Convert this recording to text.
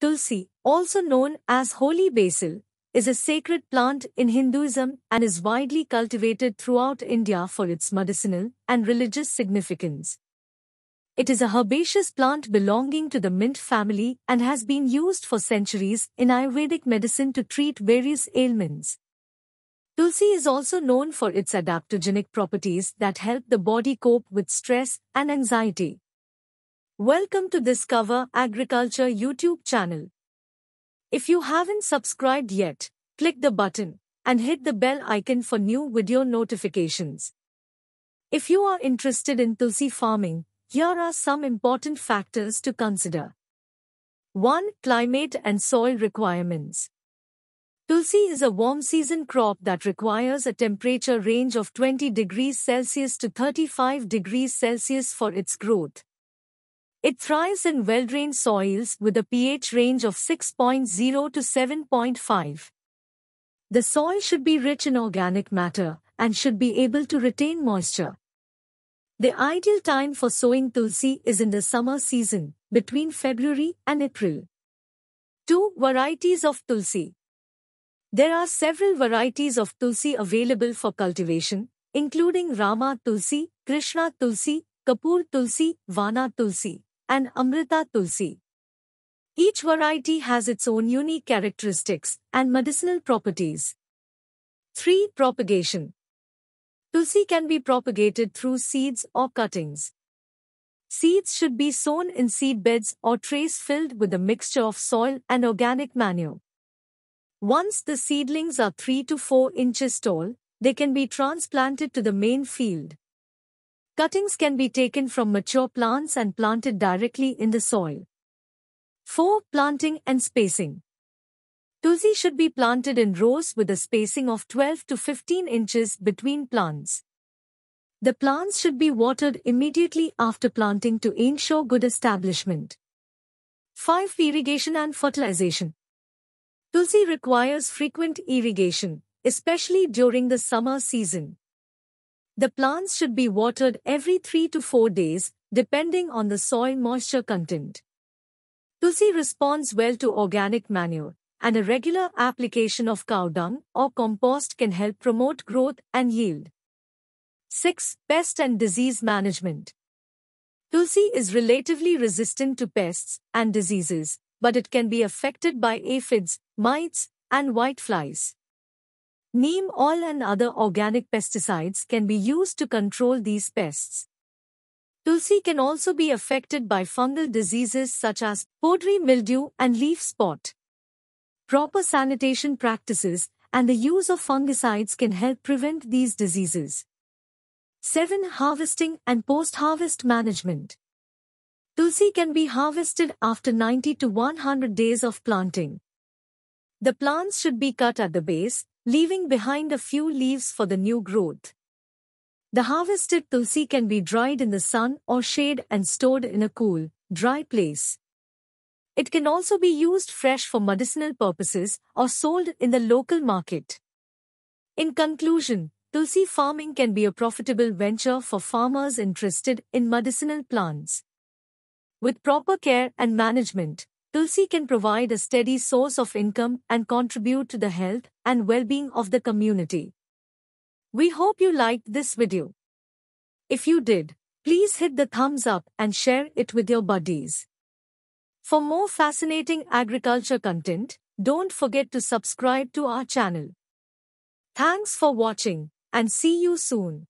Tulsi, also known as holy basil, is a sacred plant in Hinduism and is widely cultivated throughout India for its medicinal and religious significance. It is a herbaceous plant belonging to the mint family and has been used for centuries in Ayurvedic medicine to treat various ailments. Tulsi is also known for its adaptogenic properties that help the body cope with stress and anxiety. Welcome to Discover Agriculture YouTube channel. If you haven't subscribed yet, click the button and hit the bell icon for new video notifications. If you are interested in tulsi farming, here are some important factors to consider. 1. Climate and soil requirements. Tulsi is a warm season crop that requires a temperature range of 20 degrees Celsius to 35 degrees Celsius for its growth it thrives in well-drained soils with a pH range of 6.0 to 7.5. The soil should be rich in organic matter and should be able to retain moisture. The ideal time for sowing tulsi is in the summer season, between February and April. Two varieties of tulsi. There are several varieties of tulsi available for cultivation, including Rama tulsi, Krishna tulsi, Kapoor tulsi, Vana tulsi and Amrita tulsi. Each variety has its own unique characteristics and medicinal properties. 3. Propagation Tulsi can be propagated through seeds or cuttings. Seeds should be sown in seed beds or trays filled with a mixture of soil and organic manure. Once the seedlings are 3 to 4 inches tall, they can be transplanted to the main field. Cuttings can be taken from mature plants and planted directly in the soil. 4. Planting and spacing. Tulsi should be planted in rows with a spacing of 12 to 15 inches between plants. The plants should be watered immediately after planting to ensure good establishment. 5. Irrigation and fertilization. Tulsi requires frequent irrigation, especially during the summer season. The plants should be watered every 3 to 4 days, depending on the soil moisture content. Tulsi responds well to organic manure, and a regular application of cow dung or compost can help promote growth and yield. 6. Pest and disease management. Tulsi is relatively resistant to pests and diseases, but it can be affected by aphids, mites, and whiteflies. Neem oil and other organic pesticides can be used to control these pests. Tulsi can also be affected by fungal diseases such as powdery mildew and leaf spot. Proper sanitation practices and the use of fungicides can help prevent these diseases. 7. Harvesting and post-harvest management. Tulsi can be harvested after 90 to 100 days of planting. The plants should be cut at the base leaving behind a few leaves for the new growth. The harvested tulsi can be dried in the sun or shade and stored in a cool, dry place. It can also be used fresh for medicinal purposes or sold in the local market. In conclusion, tulsi farming can be a profitable venture for farmers interested in medicinal plants. With proper care and management, Tulsi can provide a steady source of income and contribute to the health and well-being of the community. We hope you liked this video. If you did, please hit the thumbs up and share it with your buddies. For more fascinating agriculture content, don't forget to subscribe to our channel. Thanks for watching and see you soon.